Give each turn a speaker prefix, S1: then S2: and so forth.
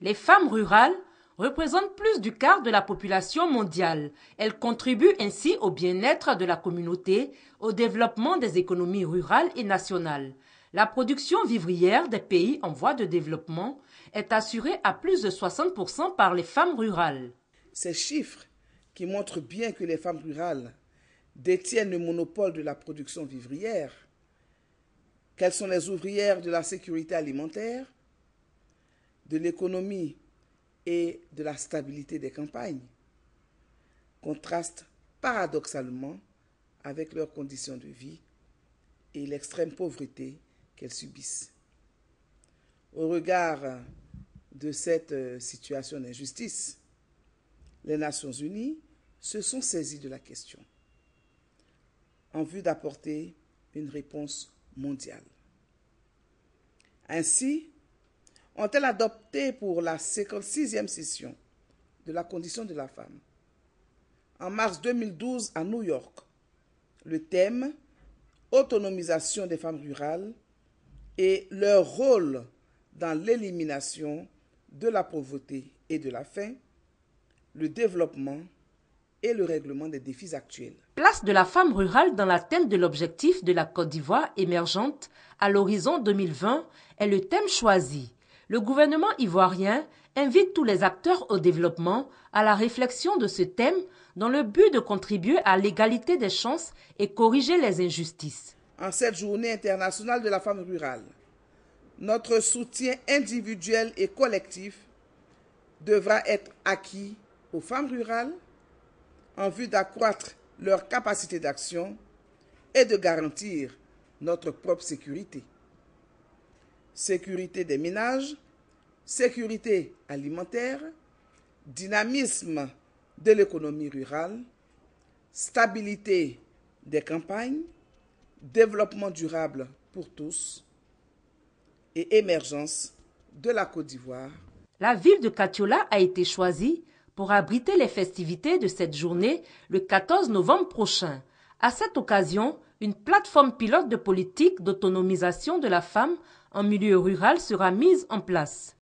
S1: Les femmes rurales représentent plus du quart de la population mondiale. Elles contribuent ainsi au bien-être de la communauté, au développement des économies rurales et nationales. La production vivrière des pays en voie de développement
S2: est assurée à plus de 60% par les femmes rurales. Ces chiffres qui montrent bien que les femmes rurales détiennent le monopole de la production vivrière, qu'elles sont les ouvrières de la sécurité alimentaire, de l'économie et de la stabilité des campagnes, contrastent paradoxalement avec leurs conditions de vie et l'extrême pauvreté qu'elles subissent. Au regard de cette euh, situation d'injustice, les Nations Unies se sont saisies de la question en vue d'apporter une réponse mondiale. Ainsi, ont-elles adopté pour la sixième session de la condition de la femme en mars 2012 à New York le thème Autonomisation des femmes rurales et leur rôle dans l'élimination de la pauvreté et de la faim, le développement et le règlement des défis actuels.
S1: Place de la femme rurale dans la tête de l'objectif de la Côte d'Ivoire émergente à l'horizon 2020 est le thème choisi. Le gouvernement ivoirien invite tous les acteurs au développement à la réflexion de ce thème dans le but de contribuer à l'égalité des chances et corriger les injustices.
S2: En cette journée internationale de la femme rurale, notre soutien individuel et collectif devra être acquis aux femmes rurales en vue d'accroître leur capacité d'action et de garantir notre propre sécurité sécurité des ménages, sécurité alimentaire, dynamisme de l'économie rurale, stabilité des campagnes, développement durable pour tous et émergence de la Côte
S1: d'Ivoire. La ville de Katiola a été choisie pour abriter les festivités de cette journée le 14 novembre prochain. À cette occasion, une plateforme pilote de politique d'autonomisation de la femme en milieu rural sera mise en place.